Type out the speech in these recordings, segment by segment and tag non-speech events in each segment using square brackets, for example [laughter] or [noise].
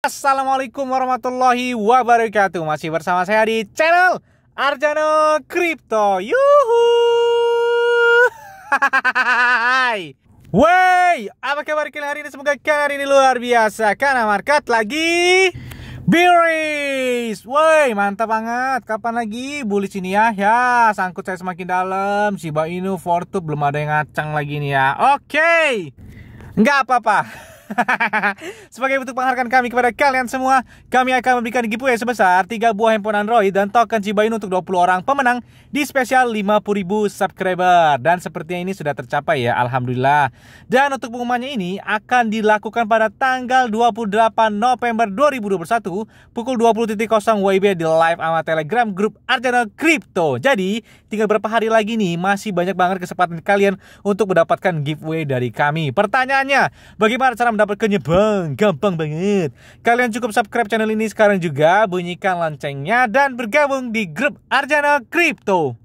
Assalamualaikum warahmatullahi wabarakatuh Masih bersama saya di channel Arjano Crypto Yuhu Wey, apa kabar kalian hari ini? Semoga kalian hari ini luar biasa Karena market lagi Bearish Wey, mantap banget Kapan lagi bullish ini ya? Ya, sangkut saya semakin dalam Shiba Inu, fortu belum ada yang ngacang lagi nih ya Oke okay. Nggak apa-apa [laughs] Sebagai bentuk penghargaan kami kepada kalian semua, kami akan memberikan giveaway sebesar 3 buah handphone Android dan token Shiba Inu untuk 20 orang pemenang di spesial 50.000 subscriber. Dan sepertinya ini sudah tercapai ya, Alhamdulillah. Dan untuk pengumumannya ini akan dilakukan pada tanggal 28 November 2021 pukul 20.00 WIB di live sama Telegram grup Arjana Crypto. Jadi, tinggal berapa hari lagi nih, masih banyak banget kesempatan kalian untuk mendapatkan giveaway dari kami. Pertanyaannya, bagaimana cara mendapatkannya bang, gampang banget. Kalian cukup subscribe channel ini sekarang juga, bunyikan loncengnya dan bergabung di grup Arjana Crypto.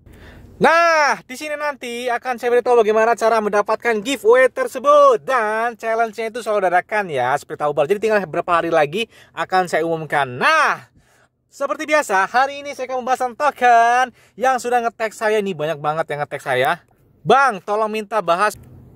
Nah, di sini nanti akan saya beritahu bagaimana cara mendapatkan giveaway tersebut dan challenge-nya itu selalu dadakan ya, seperti tahu baru. Jadi tinggal beberapa hari lagi akan saya umumkan. Nah, seperti biasa, hari ini saya akan membahas token yang sudah ngetek saya nih banyak banget yang ngetek saya. Bang, tolong minta bahas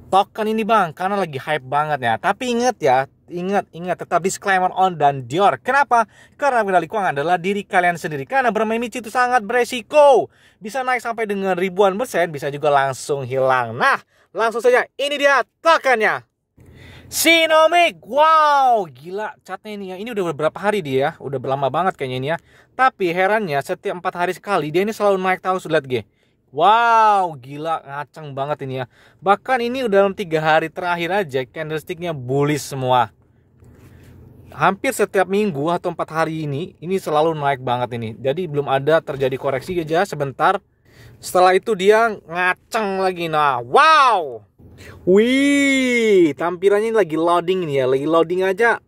Token ini bang, karena lagi hype banget ya. Tapi inget ya, ingat ingat tetap disclaimer on dan Dior. Kenapa? Karena kendali keuangan adalah diri kalian sendiri. Karena bermain micin itu sangat beresiko. Bisa naik sampai dengan ribuan persen, bisa juga langsung hilang. Nah, langsung saja ini dia tokennya. Sinomic, wow, gila catnya ini ya. Ini udah beberapa hari dia, udah berlama banget kayaknya ini ya. Tapi herannya setiap empat hari sekali dia ini selalu naik tahu lihat g. Wow, gila ngacang banget ini ya. Bahkan ini udah dalam tiga hari terakhir aja candlesticknya bullish semua. Hampir setiap minggu atau empat hari ini, ini selalu naik banget ini. Jadi belum ada terjadi koreksi aja ya, sebentar. Setelah itu dia ngaceng lagi. Nah, wow. Wih, tampilannya lagi loading ini ya, lagi loading aja.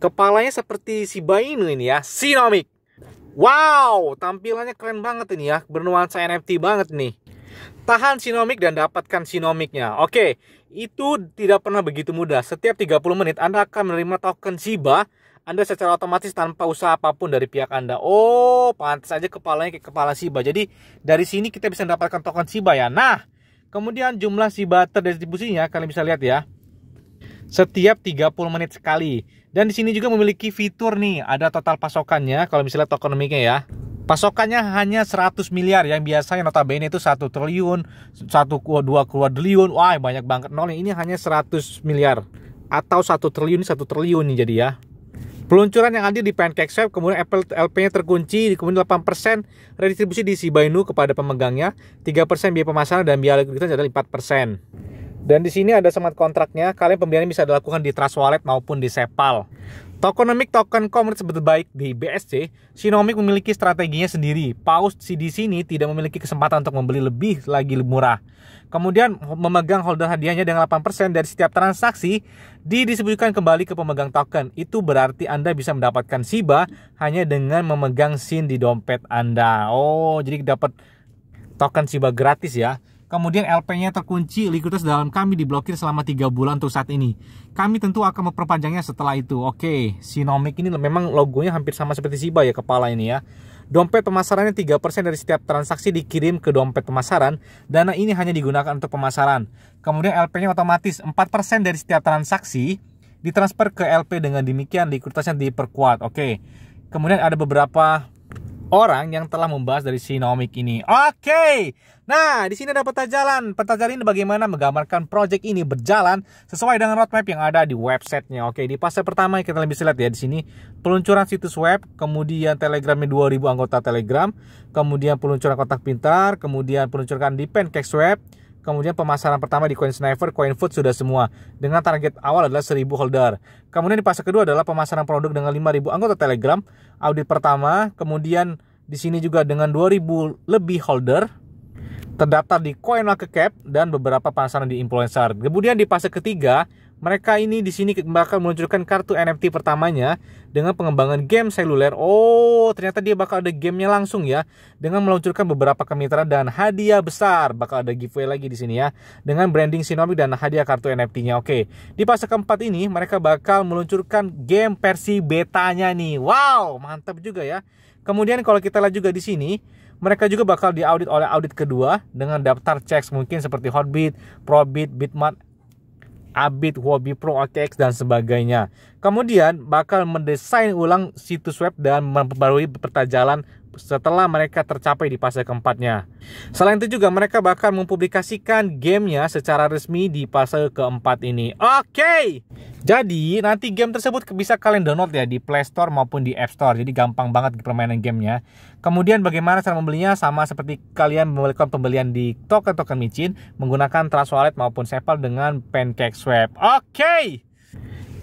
Kepalanya seperti si Bainu ini ya, Sinomik. Wow, tampilannya keren banget ini ya, bernuansa NFT banget nih. Tahan sinomik dan dapatkan sinomiknya. Oke, itu tidak pernah begitu mudah. Setiap 30 menit Anda akan menerima token Shiba anda secara otomatis tanpa usaha apapun dari pihak Anda. Oh, pantas aja kepalanya kayak kepala Shiba. Jadi dari sini kita bisa mendapatkan token Shiba ya. Nah, kemudian jumlah Shiba terdistribusinya kalian bisa lihat ya setiap 30 menit sekali. Dan di sini juga memiliki fitur nih, ada total pasokannya kalau misalnya tokenomiknya ya. Pasokannya hanya 100 miliar yang biasanya notabene itu 1 triliun, 1 2 triliun. Wah, banyak banget nol. Ini hanya 100 miliar atau 1 triliun 1 triliun nih jadi ya. Peluncuran yang hadir di Pancake Swap, kemudian Apple LP-nya terkunci, kemudian 8% redistribusi di Shiba Inu kepada pemegangnya, 3% biaya pemasaran dan biaya likuiditas adalah 4%. Dan di sini ada smart kontraknya, kalian pembelian bisa dilakukan di Trust Wallet maupun di Sepal. Tokenomic token komunitas baik di BSC, Sinomic memiliki strateginya sendiri. Paus si di sini tidak memiliki kesempatan untuk membeli lebih lagi lebih murah. Kemudian memegang holder hadiahnya dengan 8% dari setiap transaksi didistribusikan kembali ke pemegang token. Itu berarti Anda bisa mendapatkan SIBA hanya dengan memegang SIN di dompet Anda. Oh, jadi dapat token SIBA gratis ya. Kemudian LP-nya terkunci, likuiditas dalam kami diblokir selama 3 bulan untuk saat ini. Kami tentu akan memperpanjangnya setelah itu. Oke, Sinomic ini memang logonya hampir sama seperti Siba ya kepala ini ya. Dompet pemasarannya 3% dari setiap transaksi dikirim ke dompet pemasaran. Dana ini hanya digunakan untuk pemasaran. Kemudian LP-nya otomatis 4% dari setiap transaksi ditransfer ke LP dengan demikian likuiditasnya diperkuat. Oke. Kemudian ada beberapa orang yang telah membahas dari Sinomik ini. Oke. Okay. Nah, di sini ada peta jalan. Peta jalan ini bagaimana menggambarkan project ini berjalan sesuai dengan roadmap yang ada di websitenya. Oke, okay, di fase pertama kita bisa lihat ya di sini peluncuran situs web, kemudian Telegramnya 2000 anggota Telegram, kemudian peluncuran kotak pintar, kemudian peluncuran di pancake Web, Kemudian pemasaran pertama di Coin Sniper, Coin Food sudah semua dengan target awal adalah 1000 holder. Kemudian di fase kedua adalah pemasaran produk dengan 5000 anggota Telegram, audit pertama, kemudian di sini juga dengan 2000 lebih holder terdaftar di Coin Market Cap dan beberapa pasaran di influencer. Kemudian di fase ketiga mereka ini di sini bakal meluncurkan kartu NFT pertamanya dengan pengembangan game seluler. Oh, ternyata dia bakal ada gamenya langsung ya. Dengan meluncurkan beberapa kemitraan dan hadiah besar. Bakal ada giveaway lagi di sini ya. Dengan branding Sinomi dan hadiah kartu NFT-nya. Oke, di fase keempat ini mereka bakal meluncurkan game versi betanya nih. Wow, mantap juga ya. Kemudian kalau kita lihat juga di sini, mereka juga bakal diaudit oleh audit kedua dengan daftar cek mungkin seperti Hotbit, Probit, Bitmart, Abit, Huobi Pro, OKX, dan sebagainya. Kemudian bakal mendesain ulang situs web dan memperbarui peta jalan setelah mereka tercapai di fase keempatnya. Selain itu juga mereka bahkan mempublikasikan gamenya secara resmi di fase keempat ini. Oke! Okay! Jadi nanti game tersebut bisa kalian download ya di Play Store maupun di App Store. Jadi gampang banget permainan gamenya. Kemudian bagaimana cara membelinya sama seperti kalian melakukan pembelian di token-token micin menggunakan Trust Wallet maupun SafePal dengan Pancake Swap. Oke! Okay!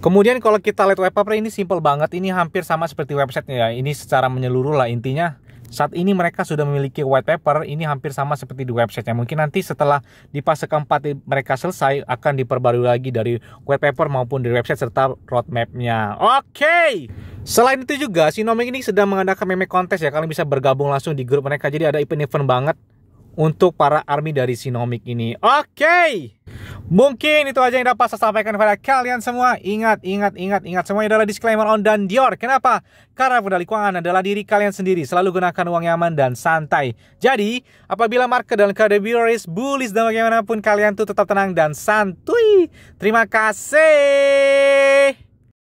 Kemudian kalau kita lihat web ini simple banget, ini hampir sama seperti websitenya ya. Ini secara menyeluruh lah intinya. Saat ini mereka sudah memiliki white paper, ini hampir sama seperti di websitenya. Mungkin nanti setelah di fase keempat mereka selesai akan diperbarui lagi dari white paper maupun dari website serta roadmapnya. Oke. Okay. Selain itu juga, si nomi ini sedang mengadakan meme kontes ya. Kalian bisa bergabung langsung di grup mereka. Jadi ada event-event banget untuk para army dari Sinomic ini. Oke. Okay. Mungkin itu aja yang dapat saya sampaikan kepada kalian semua. Ingat, ingat, ingat, ingat semuanya adalah disclaimer on dan Dior. Kenapa? Karena modal keuangan adalah diri kalian sendiri. Selalu gunakan uang yang aman dan santai. Jadi, apabila market dan kode bearish, bullish dan bagaimanapun kalian tuh tetap tenang dan santuy. Terima kasih.